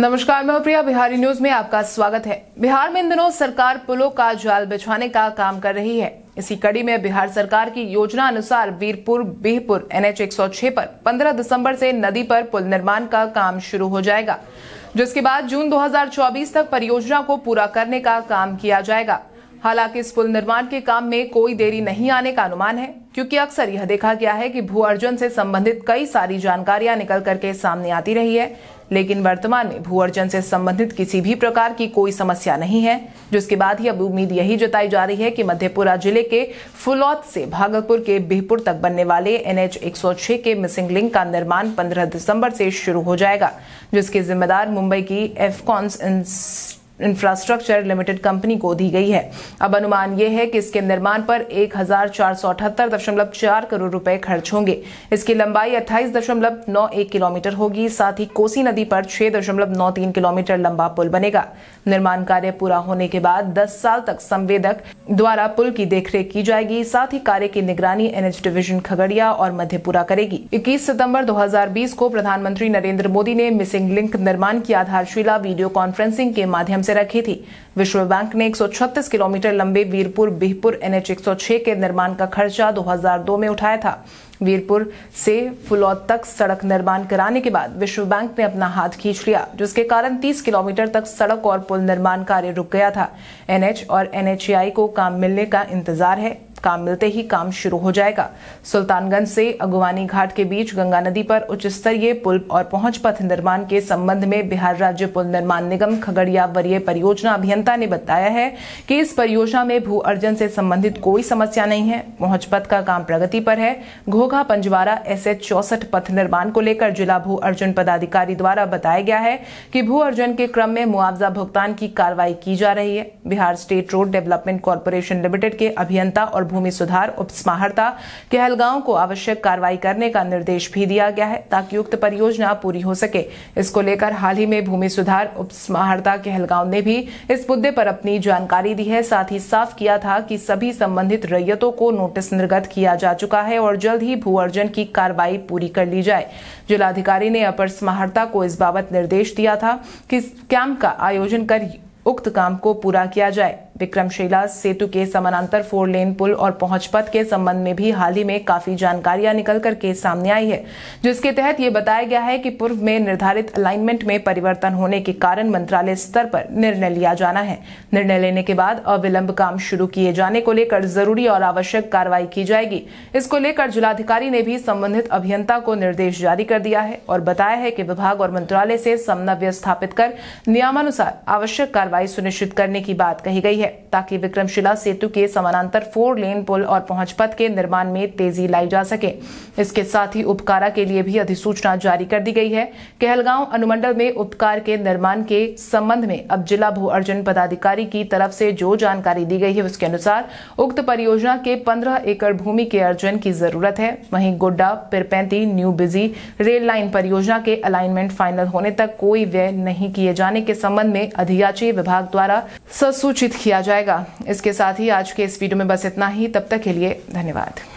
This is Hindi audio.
नमस्कार मैं प्रिया बिहारी न्यूज में आपका स्वागत है बिहार में इन दिनों सरकार पुलों का जाल बिछाने का काम कर रही है इसी कड़ी में बिहार सरकार की योजना अनुसार वीरपुर बिहपुर एनएच 106 पर 15 दिसंबर से नदी पर पुल निर्माण का काम शुरू हो जाएगा जिसके बाद जून 2024 तक परियोजना को पूरा करने का काम किया जाएगा हालांकि इस पुल निर्माण के काम में कोई देरी नहीं आने का अनुमान है क्योंकि अक्सर यह देखा गया है कि भू अर्जन से संबंधित कई सारी जानकारियां निकल करके सामने आती रही है लेकिन वर्तमान में भू अर्जन से संबंधित किसी भी प्रकार की कोई समस्या नहीं है जिसके बाद ही अब उम्मीद यही जताई जा रही है कि मध्यपुरा जिले के फुलौत से भागलपुर के बिहपुर तक बनने वाले एनएच एक के मिसिंग लिंक का निर्माण 15 दिसंबर से शुरू हो जाएगा जिसके जिम्मेदार मुंबई की एफकॉन्स इंफ्रास्ट्रक्चर लिमिटेड कंपनी को दी गई है अब अनुमान ये है कि इसके निर्माण पर एक करोड़ रुपए खर्च होंगे इसकी लंबाई अट्ठाईस दशमलव नौ एक किलोमीटर होगी साथ ही कोसी नदी पर छह दशमलव नौ तीन किलोमीटर लंबा पुल बनेगा निर्माण कार्य पूरा होने के बाद दस साल तक संवेदक द्वारा पुल की देखरेख की जाएगी साथ ही कार्य की निगरानी एनएच डिवीजन खगड़िया और मध्यपुरा करेगी 21 सितंबर 2020 को प्रधानमंत्री नरेंद्र मोदी ने मिसिंग लिंक निर्माण की आधारशिला वीडियो कॉन्फ्रेंसिंग के माध्यम से रखी थी विश्व बैंक ने 136 किलोमीटर लंबे वीरपुर बिहपुर एनएच 106 के निर्माण का खर्चा 2002 में उठाया था वीरपुर से फुलौद तक सड़क निर्माण कराने के बाद विश्व बैंक ने अपना हाथ खींच लिया जिसके कारण 30 किलोमीटर तक सड़क और पुल निर्माण कार्य रुक गया था एनएच और एनएचआई को काम मिलने का इंतजार है काम मिलते ही काम शुरू हो जाएगा सुल्तानगंज से अगुवानी घाट के बीच गंगा नदी पर उच्च स्तरीय पुल और पहुंच पथ निर्माण के संबंध में बिहार राज्य पुल निर्माण निगम खगड़िया वरीय परियोजना अभियंता ने बताया है कि इस परियोजना में भू अर्जन से संबंधित कोई समस्या नहीं है पहुंच पथ का काम प्रगति पर है घोघा पंजवारा एस एच पथ निर्माण को लेकर जिला भू अर्जन पदाधिकारी द्वारा बताया गया है कि भू अर्जन के क्रम में मुआवजा भुगतान की कार्रवाई की जा रही है Bihar state road development corporation limited के अभियंता और भूमि सुधार समाहता कहलगांव को आवश्यक कार्रवाई करने का निर्देश भी दिया गया है ताकि उक्त परियोजना पूरी हो सके इसको लेकर हाल ही में भूमि सुधार समाहता कहलगांव ने भी इस मुद्दे पर अपनी जानकारी दी है साथ ही साफ किया था कि सभी संबंधित रैयतों को नोटिस निर्गत किया जा चुका है और जल्द ही भू अर्जन की कार्रवाई पूरी कर ली जाए जिलाधिकारी ने अपर समाहता को इस बाबत निर्देश दिया था कि कैंप का आयोजन कर उक्त काम को पूरा किया जाए विक्रमशिला सेतु के समानांतर फोर लेन पुल और पहुंच पथ के संबंध में भी हाल ही में काफी जानकारियां निकल करके सामने आई है जिसके तहत ये बताया गया है कि पूर्व में निर्धारित अलाइनमेंट में परिवर्तन होने के कारण मंत्रालय स्तर पर निर्णय लिया जाना है निर्णय लेने के बाद अविलंब काम शुरू किए जाने को लेकर जरूरी और आवश्यक कार्रवाई की जाएगी इसको लेकर जिलाधिकारी ने भी संबंधित अभियंता को निर्देश जारी कर दिया है और बताया है कि विभाग और मंत्रालय से समन्वय स्थापित कर नियमानुसार आवश्यक कार्रवाई सुनिश्चित करने की बात कही गई है है ताकि विक्रमशिला सेतु के समानांतर फोर लेन पुल और पहुंच पथ के निर्माण में तेजी लाई जा सके इसके साथ ही उपकारा के लिए भी अधिसूचना जारी कर दी गई है कहलगांव अनुमंडल में उपकार के निर्माण के संबंध में अब जिला भू अर्जन पदाधिकारी की तरफ से जो जानकारी दी गई है उसके अनुसार उक्त परियोजना के पंद्रह एकड़ भूमि के अर्जन की जरूरत है वहीं Godda Pirpainti new B G rail line परियोजना के अलाइनमेंट फाइनल होने तक कोई व्यय नहीं किए जाने के संबंध में अधियाची विभाग द्वारा सूचित किया किया जाएगा इसके साथ ही आज के इस वीडियो में बस इतना ही तब तक के लिए धन्यवाद